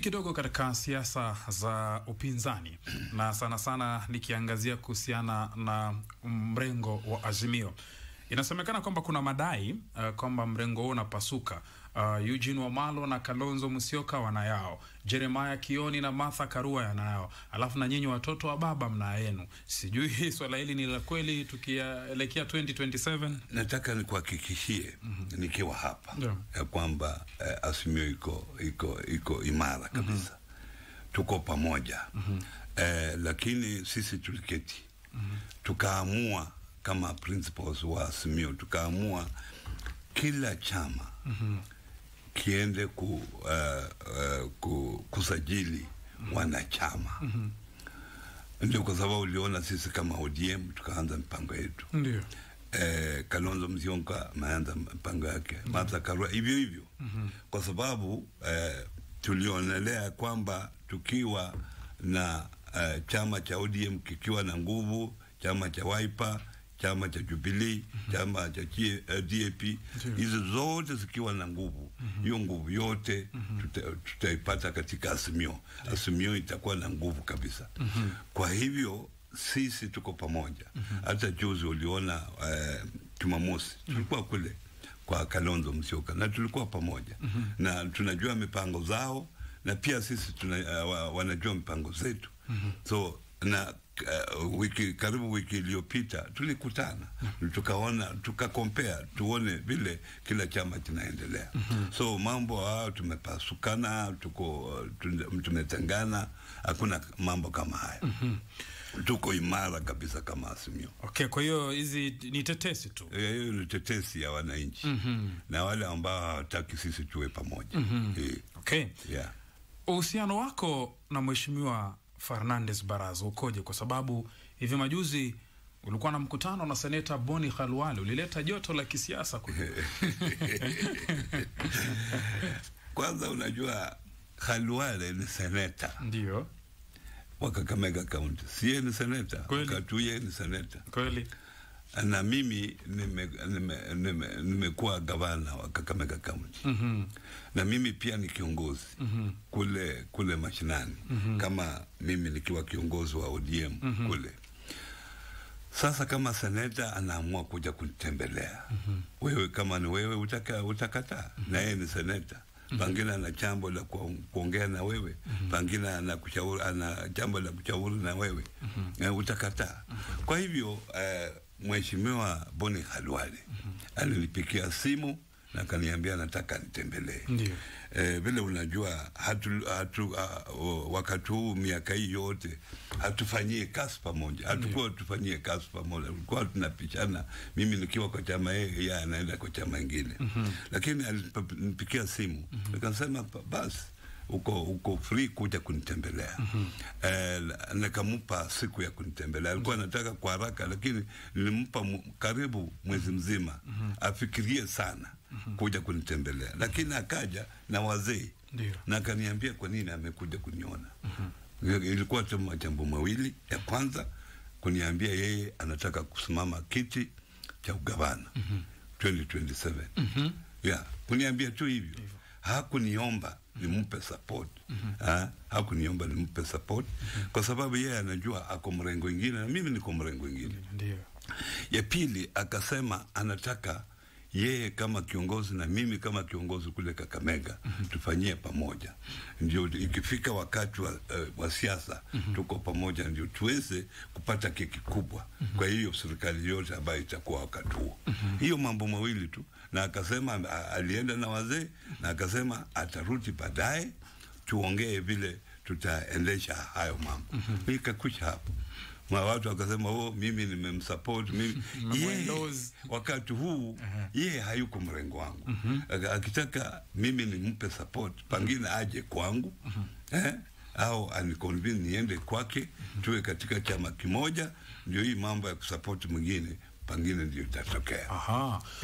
kidogo katika siasa za upinzani na sana sana nikiangazia kuhusiana na mrengo wa Azimio. Inasemekana kwamba kuna madai uh, kwamba mrengo huo unapasuka. Uh, Eugene Wamalo na Kalonzo Musyoka wana yao, Jeremiah Kioni na Martha Karua yanayao alafu na nyinyi watoto wa baba mna yenu. Sijui swala hili ni la kweli tukielekea 2027. Nataka nikuhakikishie mm -hmm. nikiwa hapa yeah. ya kwamba eh, Azimio iko iko iko imara mhm. kabisa mm -hmm. tuko pamoja mm -hmm. eh, lakini sisi tuliketi mm -hmm. tukaamua kama principles wa Azimio, tukaamua kila chama mm -hmm. kiende ku, uh, uh, ku, kusajili mm -hmm. wanachama mm -hmm. Ndio kwa sababu uliona sisi kama ODM tukaanza mpango yetu. Ndio. Eh, Kalonzo Musyoka ameanza mpango yake. Mm -hmm. Martha Karua hivyo hivyo. Mm -hmm. Kwa sababu eh, tulionelea kwamba tukiwa na eh, chama cha ODM kikiwa na nguvu, chama cha Wiper chama cha Jubilee, mhm. chama cha DAP, eh, hizo zote zikiwa na nguvu mhm. hiyo, mm -hmm. nguvu yote mm -hmm. tuta, tutaipata katika Azimio. Azimio itakuwa na nguvu kabisa. mm -hmm. Kwa hivyo sisi tuko pamoja. mm -hmm. Hata juzi uliona uh, eh, Jumamosi mhm. tulikuwa mm -hmm. kule kwa Kalonzo Musyoka na tulikuwa pamoja mm -hmm. na tunajua mipango zao na pia sisi tuna, uh, wanajua mipango zetu mm -hmm. so na uh, wiki karibu wiki iliyopita tulikutana mm-hmm. tukaona tukakompea tuone vile kila chama kinaendelea mm -hmm. so mambo hayo tumepasukana tuko tumetengana hakuna mambo kama haya mm -hmm tuko imara kabisa kama asimio Okay, kwa hiyo hizi ni tetesi tu. Eh, hiyo ni tetesi ya wananchi mm -hmm. na wale ambao hawataki sisi tuwe pamoja mm -hmm. Okay. Yeah. Uhusiano wako na mheshimiwa Fernandes Baraza ukoje? Kwa sababu hivi majuzi ulikuwa na mkutano na seneta Boni Khalwale, ulileta joto la kisiasa kwanza. Unajua, Khalwale ni seneta ndio wa Kakamega Kaunti, siye ni seneta, Katuye ni seneta kweli na mimi nimekuwa nime, nime, nime gavana wa Kakamega County mm -hmm. na mimi pia ni kiongozi mm -hmm. kule kule mashinani mm -hmm. kama mimi nikiwa kiongozi wa ODM mm -hmm. kule sasa kama seneta anaamua kuja kunitembelea mm -hmm. wewe kama ni wewe utaka, utakataa mm -hmm. na yeye ni seneta mm -hmm. ana jambo la kuongea na wewe mm -hmm. pengine ana kushauri ana jambo la kushauri na wewe mm -hmm. utakataa mm -hmm. kwa hivyo eh, Mheshimiwa Boni Khalwale mm -hmm. alinipikia simu na kaniambia nataka nitembelee. Eh, vile unajua hatu, hatu, uh, wakati huu miaka hii yote hatufanyie kazi pamoja, hatukuwa tufanyie kazi pamoja, tulikuwa tunapishana, mimi nikiwa kwa chama yeye anaenda kwa chama ingine mm -hmm. lakini alinipikia simu mm -hmm. akasema basi uko uko free kuja kunitembelea. mm -hmm. Eh, nikamupa siku ya kunitembelea. Alikuwa anataka kwa haraka, lakini nilimpa karibu mwezi mzima mm -hmm. afikirie sana mm -hmm. kuja kunitembelea, lakini mm -hmm. akaja na wazee na akaniambia kwa nini amekuja kuniona. mm -hmm. Ilikuwa tu majambo mawili, ya kwanza kuniambia yeye anataka kusimama kiti cha ugavana mm -hmm. 2027 mm -hmm. yeah, kuniambia tu hivyo, hakuniomba nimpe support mm -hmm. Ah, ha, hakuniomba nimpe support mm -hmm. kwa sababu yeye anajua ako mrengo ingine na mimi niko mrengo ingine. Ndio. Ya pili akasema anataka yeye kama kiongozi na mimi kama kiongozi kule Kakamega mm -hmm. tufanyie pamoja, ndio ikifika wakati wa, uh, wa siasa mm -hmm. tuko pamoja, ndio tuweze kupata keki kubwa mm -hmm. kwa hiyo serikali yote ambayo itakuwa wakati huo mm -hmm. hiyo mambo mawili tu, na akasema alienda na wazee na akasema atarudi baadaye tuongee vile tutaendesha hayo mambo. mm -hmm. Nikakwisha hapo. Ma watu wakasema oh, mimi nimemsupport mimi yeye wakati huu uh -huh. yeye hayuko mrengo wangu uh -huh. akitaka mimi nimpe support pangine uh-huh. aje kwangu uh -huh. eh? au aniconvince niende kwake uh-huh. tuwe katika chama kimoja, ndio hii mambo ya kusupport mwingine pangine ndio itatokea.